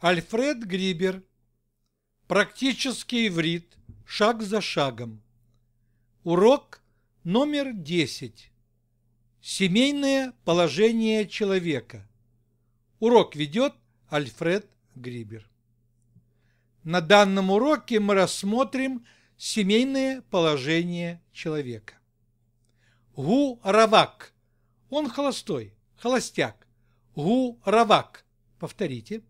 Альфред Грибер. Практический иврит. Шаг за шагом. Урок номер 10. Семейное положение человека. Урок ведет Альфред Грибер. На данном уроке мы рассмотрим семейное положение человека. Гу Равак. Он холостой, холостяк. Гу Равак. Повторите.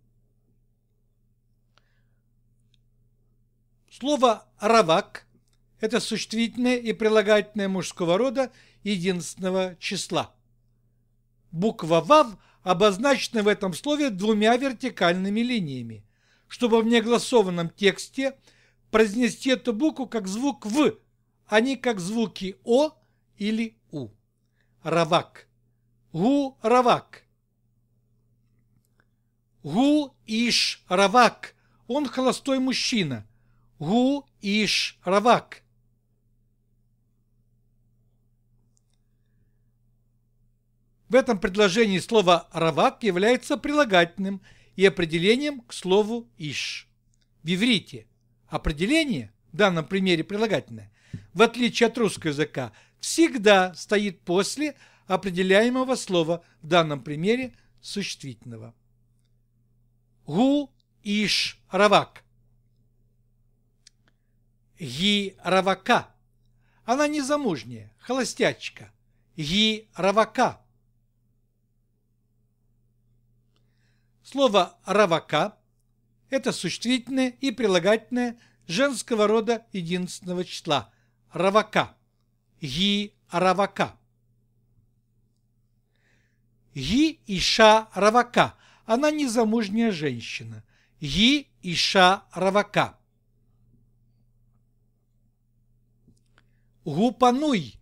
Слово «равак» – это существительное и прилагательное мужского рода единственного числа. Буква «вав» обозначена в этом слове двумя вертикальными линиями. Чтобы в негласованном тексте произнести эту букву как звук «в», а не как звуки «о» или «у». Равак. Гу-равак. Гу-иш-равак. Он холостой мужчина – Гу Иш Равак. В этом предложении слово «равак» является прилагательным и определением к слову «иш». В иврите определение, в данном примере прилагательное, в отличие от русского языка, всегда стоит после определяемого слова, в данном примере существительного. Гу, иш, равак – Ги Равака. Она не замужняя, холостячка. Ги Равака. Слово «равака» – это существительное и прилагательное женского рода единственного числа – «равака» – «ги равака». «Ги иша равака» – она незамужняя женщина. «Ги иша равака» – Гупануй.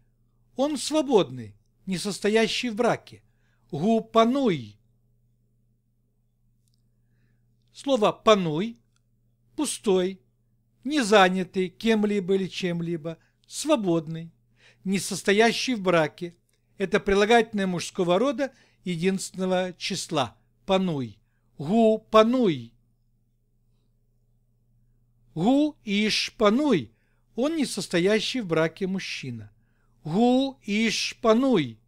Он свободный, не состоящий в браке. Гупануй. Слово «пануй» – пустой, не занятый кем-либо или чем-либо, свободный, не состоящий в браке. Это прилагательное мужского рода единственного числа – пануй. Гу – пануй. Гу – иш – пануй – он не состоящий в браке мужчина. Гу и шпануй.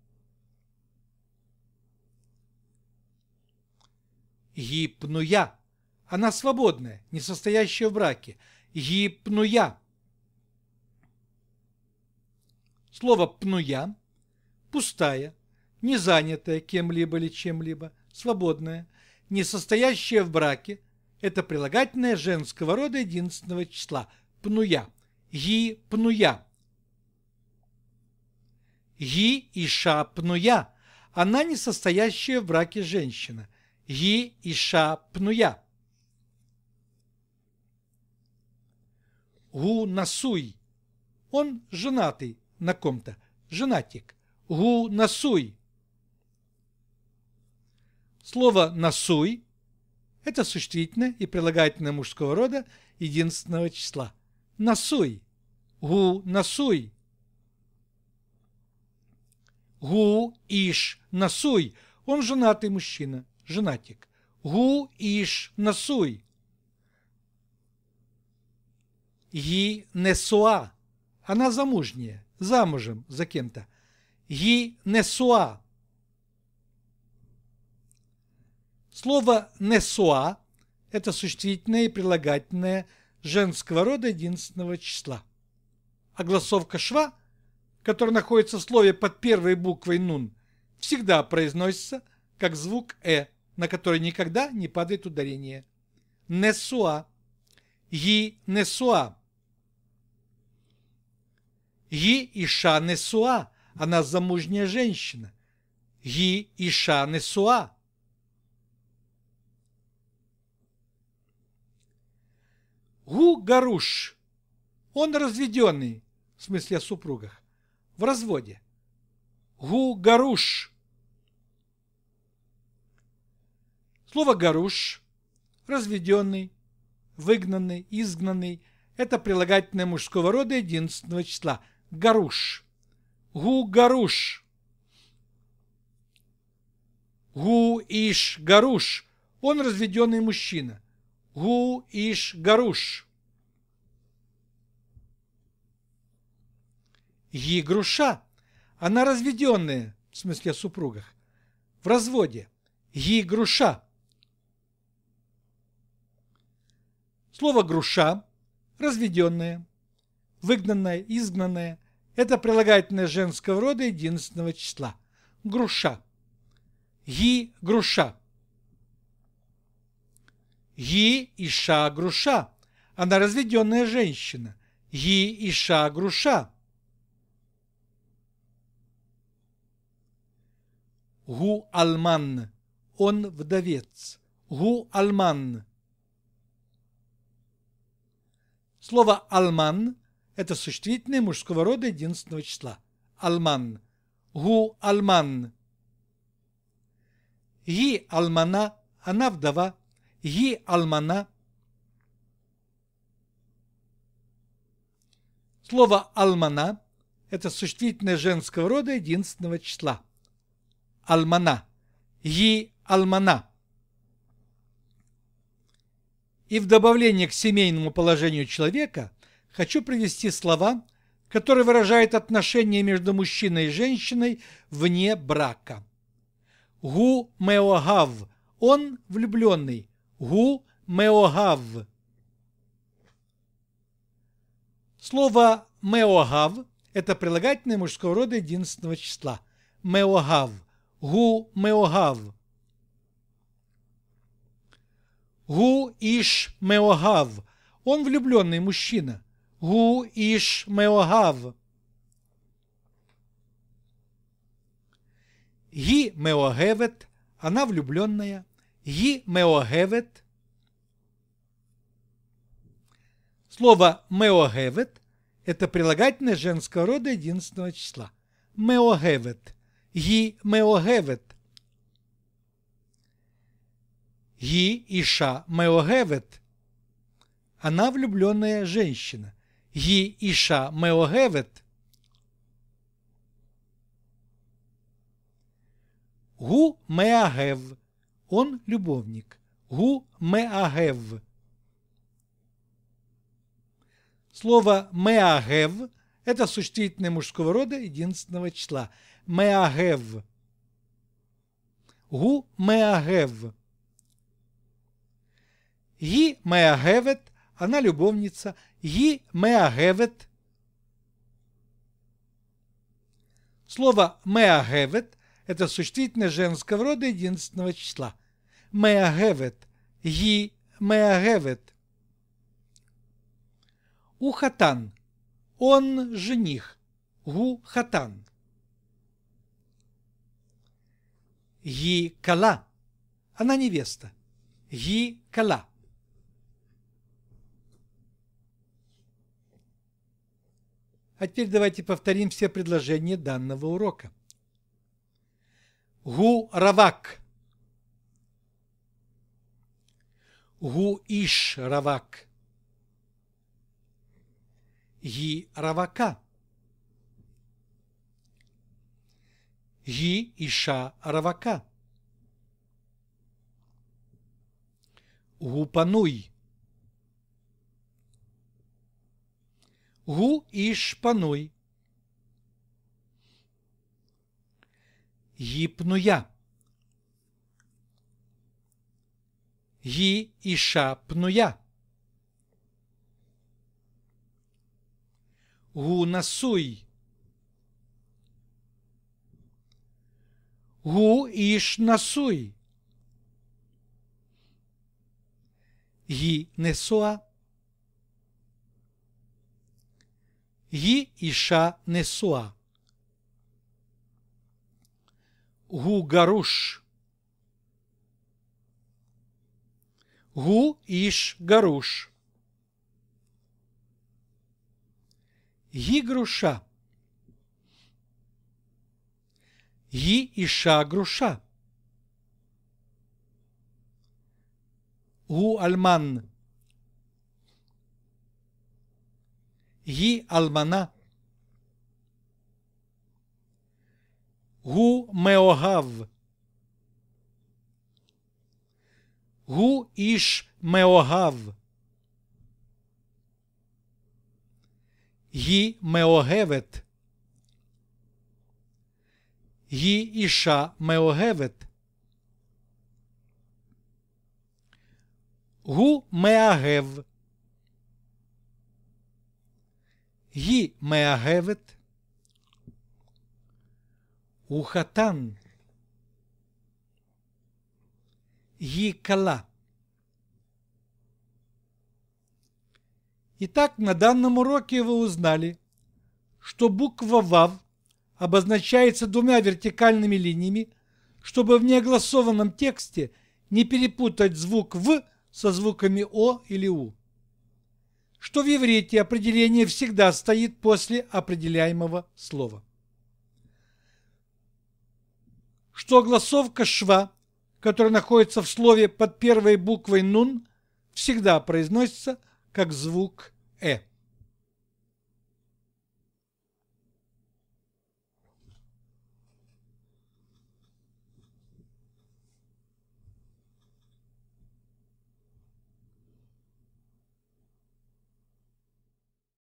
Гипнуя. Она свободная, не состоящая в браке. Гипнуя. Слово «пнуя» – пустая, не занятая кем-либо или чем-либо, свободная, не состоящая в браке – это прилагательное женского рода единственного числа – пнуя – ги пнуя. Ги иша пнуя. Она не состоящая в браке женщина. Ги иша пнуя. Гу насуй. Он женатый на ком-то. Женатик. Гу насуй. Слово «насуй» – это существительное и прилагательное мужского рода единственного числа – насуй, гу насуй. Гу иш насуй. Он женатый мужчина, женатик. Гу иш насуй. Ги несуа. Она замужняя, замужем за кем-то. Ги несуа. Слово «несуа» – это существительное и прилагательное – женского рода единственного числа. Огласовка шва, который находится в слове под первой буквой «нун», всегда произносится как звук «э», на который никогда не падает ударение. Несуа. Ги несуа. Ги иша несуа. Она замужняя женщина. Ги иша несуа. Гу-Гаруш. Он разведенный, в смысле о супругах, в разводе. Гу-Гаруш. Слово «гаруш» – разведенный, выгнанный, изгнанный – это прилагательное мужского рода единственного числа – «гаруш». «Гу-гаруш». «Гу-иш-гаруш» – он разведенный мужчина – Гу Иш Гаруш. Гигруша. Она разведенная, в смысле о супругах, в разводе. Гигруша. Слово груша, разведенное, выгнанная, изгнанная, это прилагательное женского рода единственного числа. Груша. Ги-груша. Ги Иша Груша. Она разведенная женщина. Ги Иша Груша. Гу Алман. Он вдовец. Гу Алман. Слово «алман» – это существительное мужского рода единственного числа. Алман. Гу Алман. Ги Алмана – она вдова, Ги алмана. Слово «алмана» – это существительное женского рода единственного числа. Алмана. Ги алмана. И в добавление к семейному положению человека хочу привести слова, которые выражают отношения между мужчиной и женщиной вне брака. Гу меогав – он влюбленный, Гу меогав. Слово меогав – это прилагательное мужского рода единственного числа. Меогав. Гу меогав. Гу иш меогав. Он влюбленный мужчина. Гу иш меогав. Ги меогевет. Она влюбленная. היא מאוהבת. Слово «меогевет» – это прилагательное женского рода единственного числа. «Меогевет» – «ги меогевет». «Ги иша меогевет» – она влюбленная женщина. «Ги иша меогевет» – «гу меагев» – он любовник. Гу меагев. Слово меагев – это существительное мужского рода единственного числа. Меагев. Гу меагев. Ги меагевет – она любовница. Ги меагевет – Слово «меагевет» это существительное женского рода единственного числа. Меагевет. Ги меагевет. Ухатан. Он жених. Гу хатан. Ги кала. Она невеста. Ги кала. А теперь давайте повторим все предложения данного урока гу равак иш Гуиш-Равак. Ги-Равака. Ги-Иша-Равака. пануй. Гу-Иш-Пануй. гіпнуя. Гі іша пнуя. Гунасуй. Гу іш насуй. Гі несуа. Гі іша несуа. Гу-Гаруш. Гу-Иш-Гаруш. Гигруша. Ги-Иша-Груша. Гу-Альман. Ги-Алмана. מאוהב. הוא איש מאוהב. היא מאוהבת. היא אישה מאוהבת. הוא מאהב. היא מאהבת. Ухатан. Гикала. Итак, на данном уроке вы узнали, что буква ВАВ обозначается двумя вертикальными линиями, чтобы в неогласованном тексте не перепутать звук «в» со звуками «о» или «у». Что в иврите определение всегда стоит после определяемого слова. что огласовка «шва», которая находится в слове под первой буквой «нун», всегда произносится как звук «э».